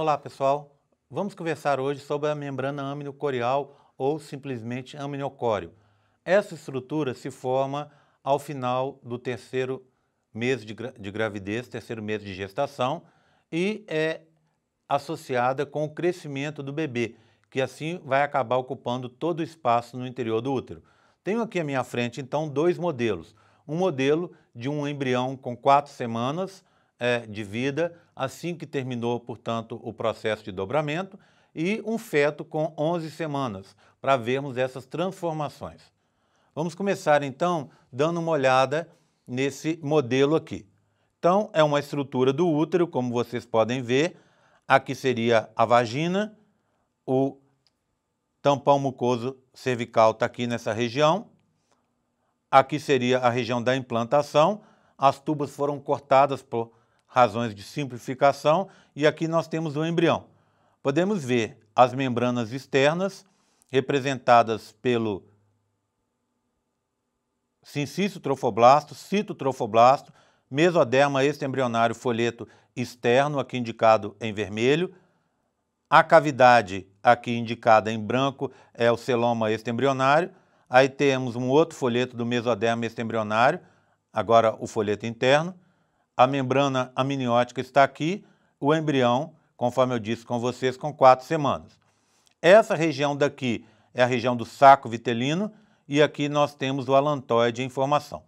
Olá, pessoal. Vamos conversar hoje sobre a membrana aminocorial ou simplesmente amniocório. Essa estrutura se forma ao final do terceiro mês de, gra de gravidez, terceiro mês de gestação, e é associada com o crescimento do bebê, que assim vai acabar ocupando todo o espaço no interior do útero. Tenho aqui à minha frente, então, dois modelos. Um modelo de um embrião com quatro semanas é, de vida assim que terminou, portanto, o processo de dobramento, e um feto com 11 semanas, para vermos essas transformações. Vamos começar, então, dando uma olhada nesse modelo aqui. Então, é uma estrutura do útero, como vocês podem ver. Aqui seria a vagina, o tampão mucoso cervical está aqui nessa região. Aqui seria a região da implantação. As tubas foram cortadas por razões de simplificação, e aqui nós temos o embrião. Podemos ver as membranas externas, representadas pelo sincício trofoblasto, citotrofoblasto, mesoderma extembrionário folheto externo, aqui indicado em vermelho. A cavidade, aqui indicada em branco, é o celoma extembrionário. Aí temos um outro folheto do mesoderma extembrionário, agora o folheto interno a membrana amniótica está aqui, o embrião, conforme eu disse com vocês, com quatro semanas. Essa região daqui é a região do saco vitelino e aqui nós temos o alantoide em formação.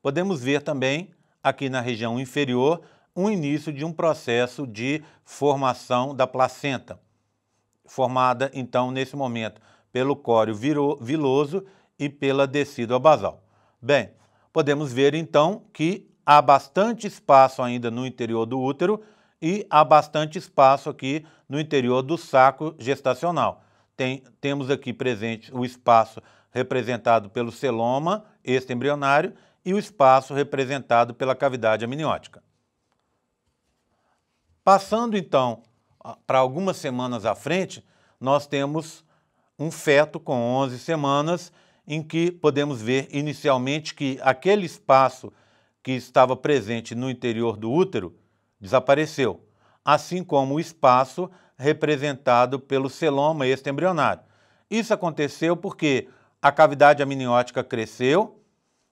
Podemos ver também aqui na região inferior um início de um processo de formação da placenta, formada então nesse momento pelo córeo viloso e pela descida basal. Bem, podemos ver então que há bastante espaço ainda no interior do útero e há bastante espaço aqui no interior do saco gestacional. Tem, temos aqui presente o espaço representado pelo celoma embrionário e o espaço representado pela cavidade amniótica. Passando então para algumas semanas à frente, nós temos um feto com 11 semanas em que podemos ver inicialmente que aquele espaço que estava presente no interior do útero desapareceu, assim como o espaço representado pelo celoma extembrionário. Isso aconteceu porque a cavidade amniótica cresceu,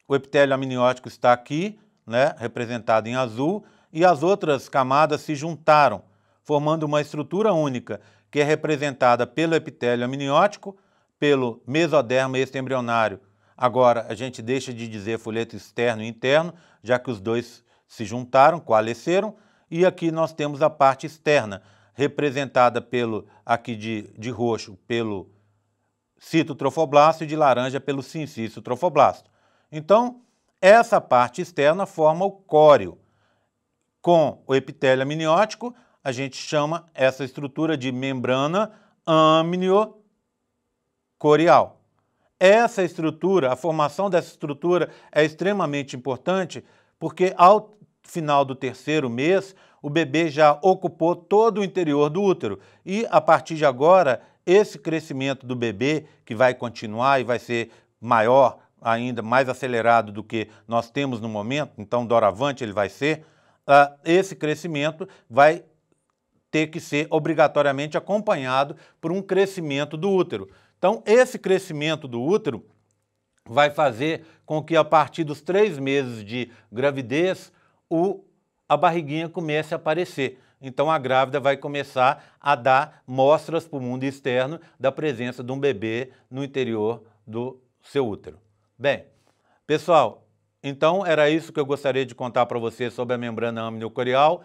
o epitélio amniótico está aqui, né, representado em azul, e as outras camadas se juntaram, formando uma estrutura única, que é representada pelo epitélio amniótico, pelo mesoderma extembrionário Agora, a gente deixa de dizer folheto externo e interno, já que os dois se juntaram, coalesceram, e aqui nós temos a parte externa, representada pelo, aqui de, de roxo, pelo citotrofoblasto e de laranja pelo sincício trofoblasto. Então, essa parte externa forma o córeo. Com o epitélio amniótico, a gente chama essa estrutura de membrana amniocorial. Essa estrutura, a formação dessa estrutura é extremamente importante, porque ao final do terceiro mês, o bebê já ocupou todo o interior do útero. E a partir de agora, esse crescimento do bebê, que vai continuar e vai ser maior ainda, mais acelerado do que nós temos no momento, então doravante ele vai ser, uh, esse crescimento vai ter que ser obrigatoriamente acompanhado por um crescimento do útero. Então, esse crescimento do útero vai fazer com que, a partir dos três meses de gravidez, o, a barriguinha comece a aparecer. Então, a grávida vai começar a dar mostras para o mundo externo da presença de um bebê no interior do seu útero. Bem, pessoal, então era isso que eu gostaria de contar para vocês sobre a membrana amniocorial.